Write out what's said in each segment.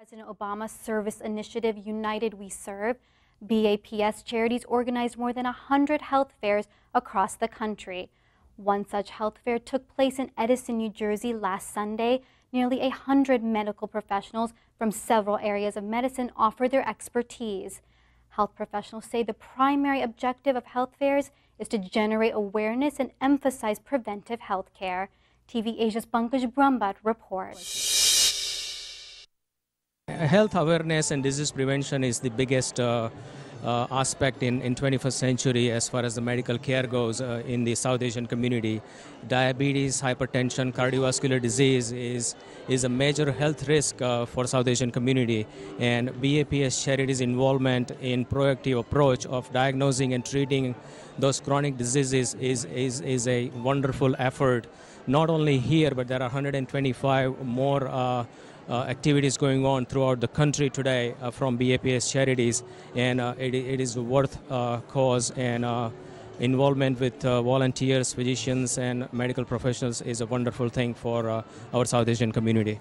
President Obama's service initiative, United We Serve, BAPS charities organized more than 100 health fairs across the country. One such health fair took place in Edison, New Jersey last Sunday. Nearly 100 medical professionals from several areas of medicine offered their expertise. Health professionals say the primary objective of health fairs is to generate awareness and emphasize preventive health care. TV Asia's Pankaj Brumbat reports. Health awareness and disease prevention is the biggest uh, uh, aspect in, in 21st century as far as the medical care goes uh, in the South Asian community. Diabetes, hypertension, cardiovascular disease is, is a major health risk uh, for South Asian community and BAPS charity's involvement in proactive approach of diagnosing and treating those chronic diseases is, is, is a wonderful effort not only here but there are 125 more uh, uh, activities going on throughout the country today uh, from BAPS charities, and uh, it, it is worth uh, cause and uh, involvement with uh, volunteers, physicians, and medical professionals is a wonderful thing for our South Asian community.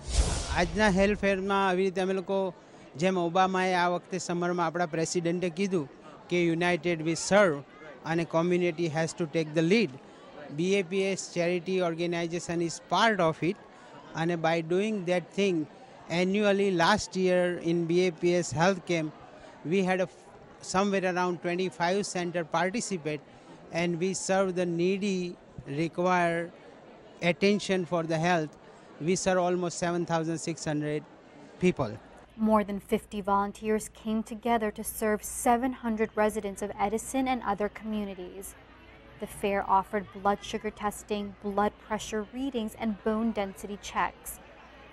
આજના health ફેરમાં આવી રીતે અમે લોકો જેમ ઓબામાએ આ વખતે સમરમાં આપણા પ્રેસિડેન્ટે કીધું કે યુનાઇટેડ વી સર્વ અને community has to take the lead BAPS charity organization is part of it and by doing that thing, annually last year in BAPS health camp, we had somewhere around 25 center participate and we serve the needy require attention for the health. We serve almost 7,600 people. More than 50 volunteers came together to serve 700 residents of Edison and other communities. The fair offered blood sugar testing, blood pressure readings, and bone density checks.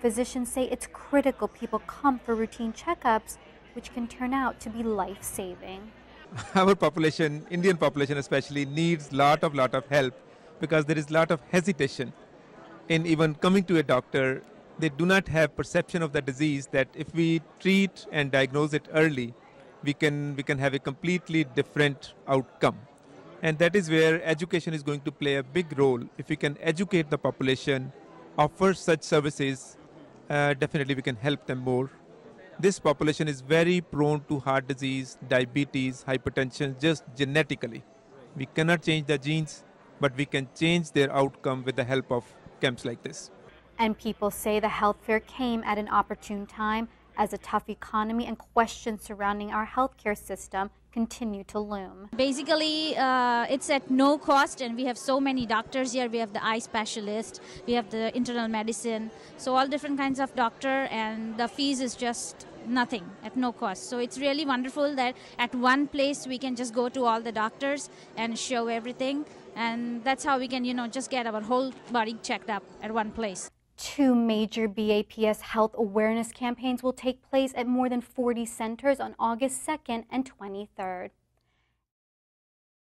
Physicians say it's critical people come for routine checkups, which can turn out to be life saving. Our population, Indian population especially, needs lot of lot of help because there is lot of hesitation in even coming to a doctor. They do not have perception of the disease that if we treat and diagnose it early, we can we can have a completely different outcome. And that is where education is going to play a big role. If we can educate the population, offer such services, uh, definitely we can help them more. This population is very prone to heart disease, diabetes, hypertension, just genetically. We cannot change the genes, but we can change their outcome with the help of camps like this. And people say the health fair came at an opportune time as a tough economy and questions surrounding our healthcare system continue to loom. Basically, uh, it's at no cost, and we have so many doctors here. We have the eye specialist, we have the internal medicine, so all different kinds of doctor, and the fees is just nothing at no cost. So it's really wonderful that at one place we can just go to all the doctors and show everything and that's how we can you know just get our whole body checked up at one place. Two major BAPS health awareness campaigns will take place at more than 40 centers on August 2nd and 23rd.